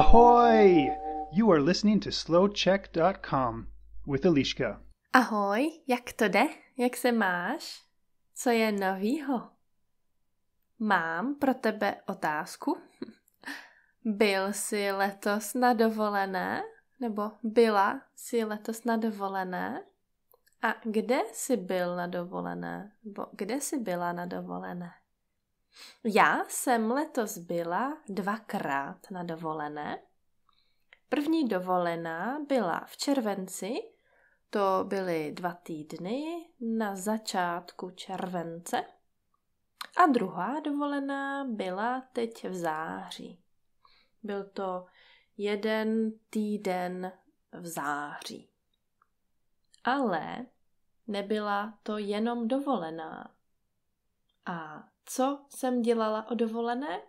Ahoy! You are listening to slowcheck.com with Eliška. Ahoj, jak to jde? Jak se máš? Co je novýho? Mám pro tebe otázku. Byl jsi letos na dovolené? Nebo byla jsi letos na dovolené? A kde jsi byl na dovolené? Nebo kde jsi byla na dovolené? Já jsem letos byla dvakrát na dovolené. První dovolená byla v červenci, to byly dva týdny na začátku července. A druhá dovolená byla teď v září. Byl to jeden týden v září. Ale nebyla to jenom dovolená. A co jsem dělala o dovolené?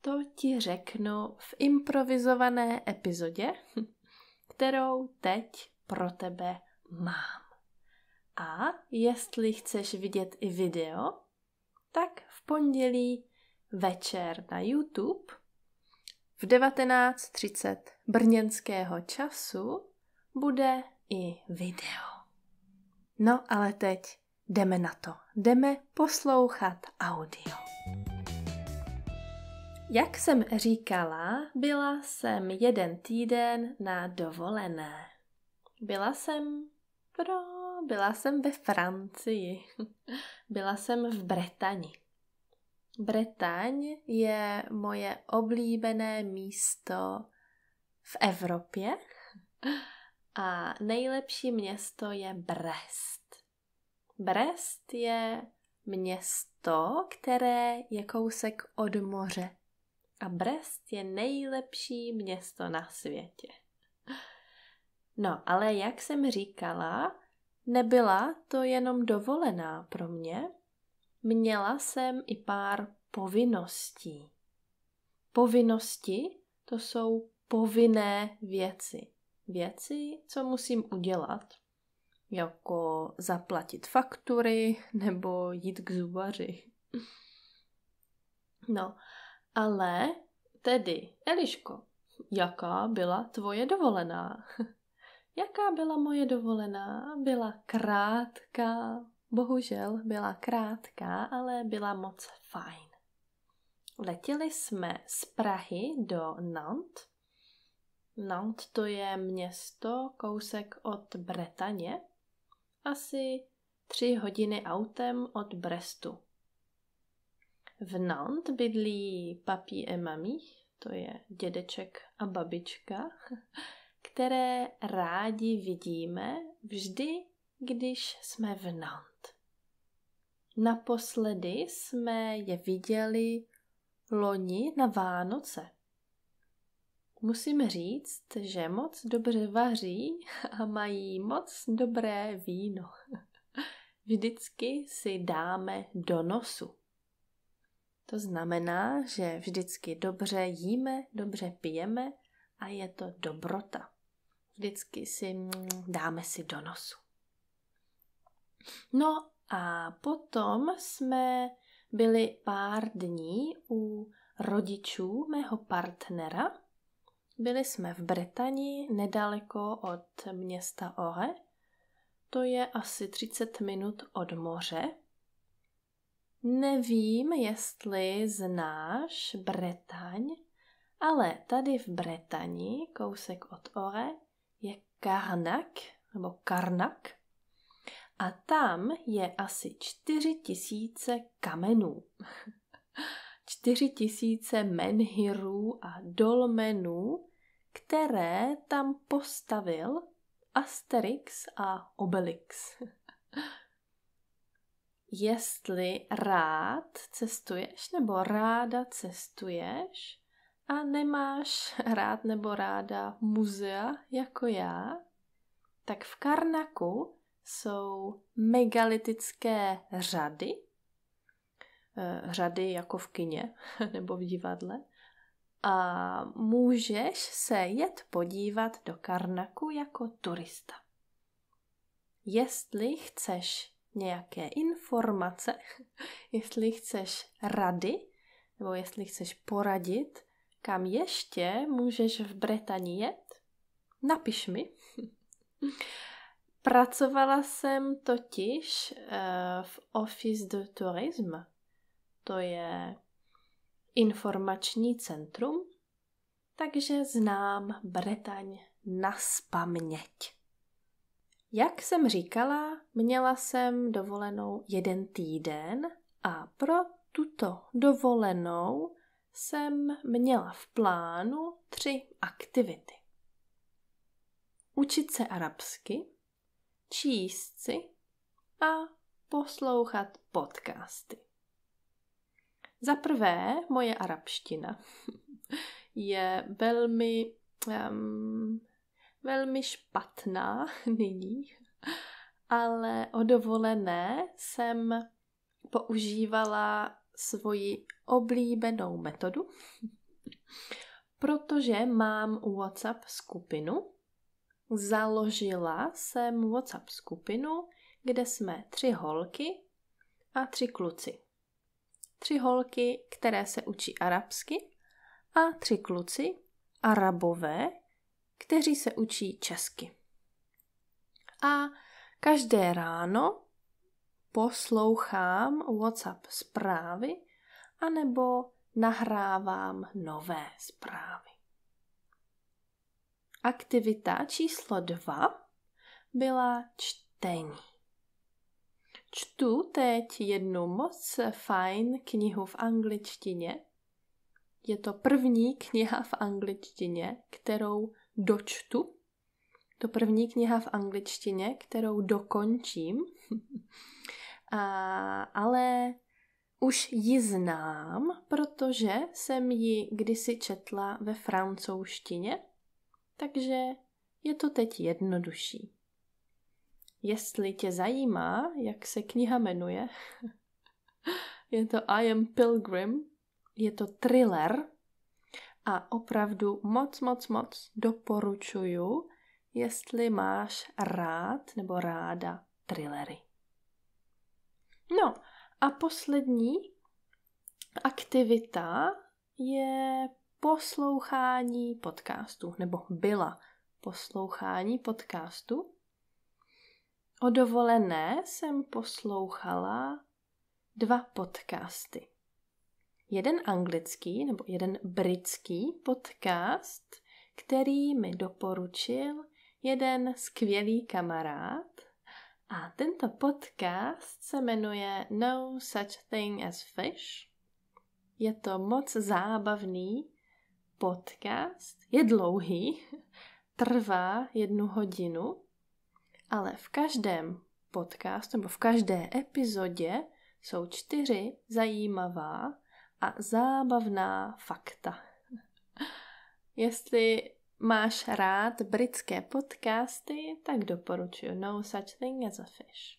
To ti řeknu v improvizované epizodě, kterou teď pro tebe mám. A jestli chceš vidět i video, tak v pondělí večer na YouTube v 19.30 brněnského času bude i video. No ale teď jdeme na to jdeme poslouchat audio. Jak jsem říkala, byla jsem jeden týden na dovolené. Byla jsem pro, byla jsem ve Francii. byla jsem v Bretani. Bretaň je moje oblíbené místo v Evropě a nejlepší město je Brest. Brest je město, které je kousek od moře. A Brest je nejlepší město na světě. No, ale jak jsem říkala, nebyla to jenom dovolená pro mě. Měla jsem i pár povinností. Povinnosti to jsou povinné věci. Věci, co musím udělat jako zaplatit faktury nebo jít k zubaři. No, ale tedy, Eliško, jaká byla tvoje dovolená? Jaká byla moje dovolená? Byla krátká, bohužel byla krátká, ale byla moc fajn. Letěli jsme z Prahy do Nantes. Nantes to je město kousek od Bretaně asi tři hodiny autem od Brestu. V Nant bydlí papí a mamí, to je dědeček a babička, které rádi vidíme vždy, když jsme v Nant. Naposledy jsme je viděli loni na Vánoce. Musím říct, že moc dobře vaří a mají moc dobré víno. Vždycky si dáme do nosu. To znamená, že vždycky dobře jíme, dobře pijeme a je to dobrota. Vždycky si mm, dáme si do nosu. No a potom jsme byli pár dní u rodičů mého partnera byli jsme v Británii nedaleko od města Ore. To je asi 30 minut od moře. Nevím, jestli znáš Bretaň, ale tady v Bretaní, kousek od Ore, je Karnak, nebo Karnak, a tam je asi čtyři tisíce kamenů. čtyři tisíce menhirů a dolmenů, které tam postavil Asterix a Obelix. Jestli rád cestuješ nebo ráda cestuješ a nemáš rád nebo ráda muzea jako já, tak v Karnaku jsou megalitické řady, eh, řady jako v kině nebo v divadle, a můžeš se jet podívat do Karnaku jako turista. Jestli chceš nějaké informace, jestli chceš rady, nebo jestli chceš poradit, kam ještě můžeš v Británii jet, napiš mi. Pracovala jsem totiž eh, v Office de Tourisme, to je informační centrum, takže znám Bretaň na spaměť. Jak jsem říkala, měla jsem dovolenou jeden týden a pro tuto dovolenou jsem měla v plánu tři aktivity. Učit se arabsky, číst si a poslouchat podcasty. Za prvé, moje arabština je velmi, um, velmi špatná nyní, ale o dovolené jsem používala svoji oblíbenou metodu, protože mám WhatsApp skupinu. Založila jsem WhatsApp skupinu, kde jsme tři holky a tři kluci tři holky, které se učí arabsky a tři kluci, arabové, kteří se učí česky. A každé ráno poslouchám WhatsApp zprávy anebo nahrávám nové zprávy. Aktivita číslo dva byla čtení. Čtu teď jednu moc fajn knihu v angličtině. Je to první kniha v angličtině, kterou dočtu. To první kniha v angličtině, kterou dokončím. A, ale už ji znám, protože jsem ji kdysi četla ve francouzštině, takže je to teď jednodušší. Jestli tě zajímá, jak se kniha jmenuje, je to I am Pilgrim, je to thriller a opravdu moc, moc, moc doporučuju, jestli máš rád nebo ráda thrillery. No a poslední aktivita je poslouchání podcastu, nebo byla poslouchání podcastu. O dovolené jsem poslouchala dva podcasty. Jeden anglický nebo jeden britský podcast, který mi doporučil jeden skvělý kamarád. A tento podcast se jmenuje No Such Thing as Fish. Je to moc zábavný podcast, je dlouhý, trvá jednu hodinu ale v každém podcastu nebo v každé epizodě jsou čtyři zajímavá a zábavná fakta. Jestli máš rád britské podcasty, tak doporučuji No Such Thing as a Fish.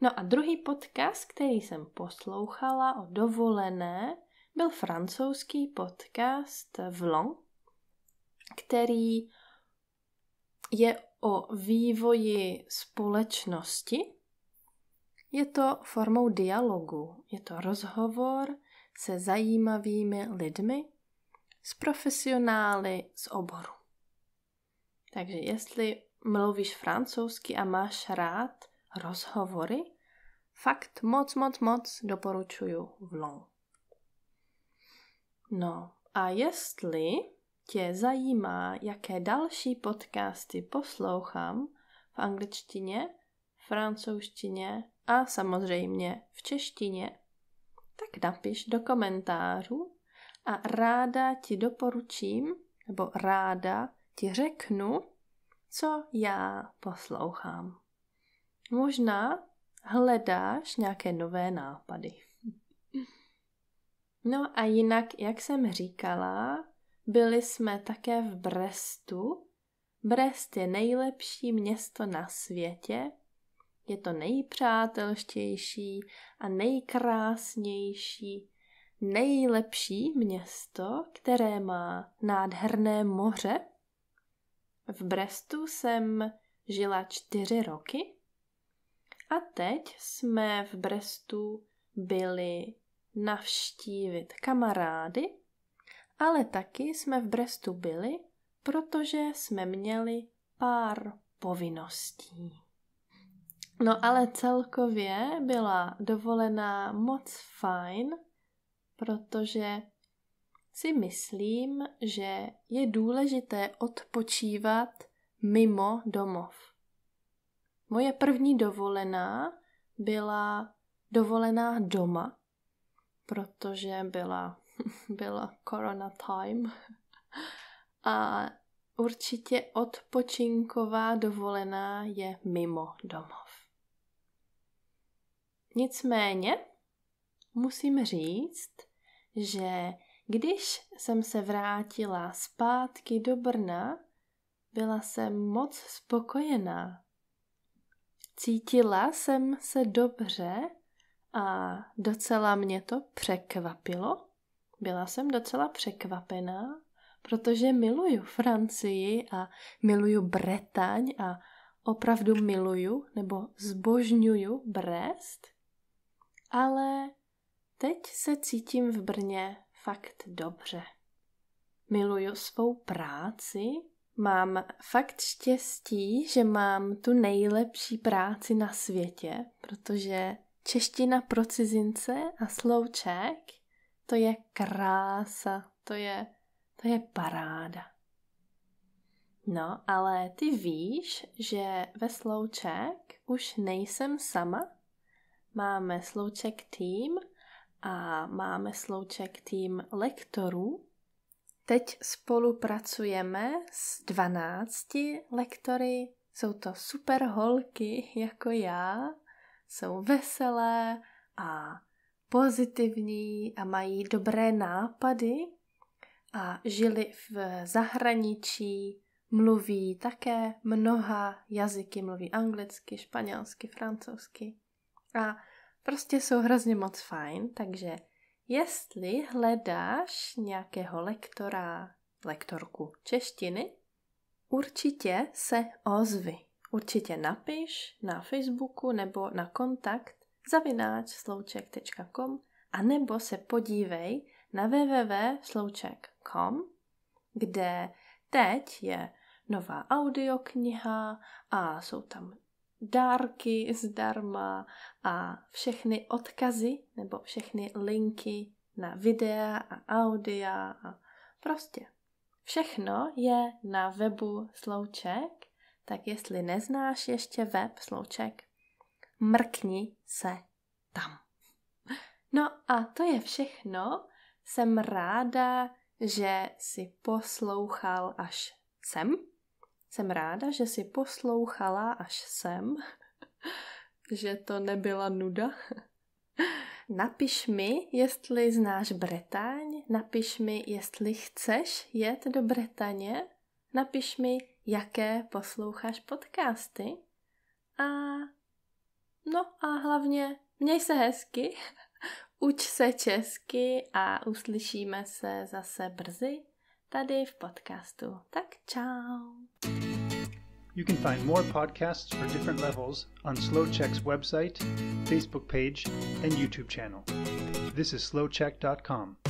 No a druhý podcast, který jsem poslouchala o dovolené, byl francouzský podcast Vlon, který je o vývoji společnosti, je to formou dialogu. Je to rozhovor se zajímavými lidmi, s profesionály z oboru. Takže jestli mluvíš francouzsky a máš rád rozhovory, fakt moc, moc, moc doporučuju vlon. No a jestli tě zajímá, jaké další podcasty poslouchám v angličtině, francouzštině a samozřejmě v češtině, tak napiš do komentářů a ráda ti doporučím, nebo ráda ti řeknu, co já poslouchám. Možná hledáš nějaké nové nápady. No a jinak, jak jsem říkala, byli jsme také v Brestu. Brest je nejlepší město na světě. Je to nejpřátelštější a nejkrásnější, nejlepší město, které má nádherné moře. V Brestu jsem žila čtyři roky a teď jsme v Brestu byli navštívit kamarády ale taky jsme v Brestu byli, protože jsme měli pár povinností. No ale celkově byla dovolená moc fajn, protože si myslím, že je důležité odpočívat mimo domov. Moje první dovolená byla dovolená doma, protože byla bylo corona time. A určitě odpočinková dovolená je mimo domov. Nicméně musím říct, že když jsem se vrátila zpátky do Brna, byla jsem moc spokojená. Cítila jsem se dobře a docela mě to překvapilo, byla jsem docela překvapená, protože miluju Francii a miluju Bretaň a opravdu miluju nebo zbožňuju Brest, ale teď se cítím v Brně fakt dobře. Miluju svou práci, mám fakt štěstí, že mám tu nejlepší práci na světě, protože čeština pro cizince a slouček to je krása, to je, to je paráda. No, ale ty víš, že ve Slouček už nejsem sama. Máme Slouček tým a máme Slouček tým lektorů. Teď spolupracujeme s 12 lektory. Jsou to super holky jako já, jsou veselé a pozitivní a mají dobré nápady a žili v zahraničí, mluví také mnoha jazyky, mluví anglicky, španělsky, francouzsky a prostě jsou hrozně moc fajn, takže jestli hledáš nějakého lektora, lektorku češtiny, určitě se ozvi. Určitě napiš na Facebooku nebo na kontakt zavináč slouček.com a nebo se podívej na www.slouček.com, kde teď je nová audiokniha a jsou tam dárky zdarma a všechny odkazy nebo všechny linky na videa a audia a prostě všechno je na webu Slouček, tak jestli neznáš ještě web Slouček, mrkni se tam. No a to je všechno. Jsem ráda, že si poslouchal až sem. Jsem ráda, že si poslouchala až sem, že to nebyla nuda. Napiš mi, jestli znáš Bretaň, napiš mi, jestli chceš jet do Bretaně, napiš mi, jaké posloucháš podcasty a No a hlavně měj se hezky, uč se česky a uslyšíme se zase brzy tady v podcastu. Tak čau. You can find more podcasts for different levels on SlowCheck's website, Facebook page, and YouTube channel. This is slowcheck.com.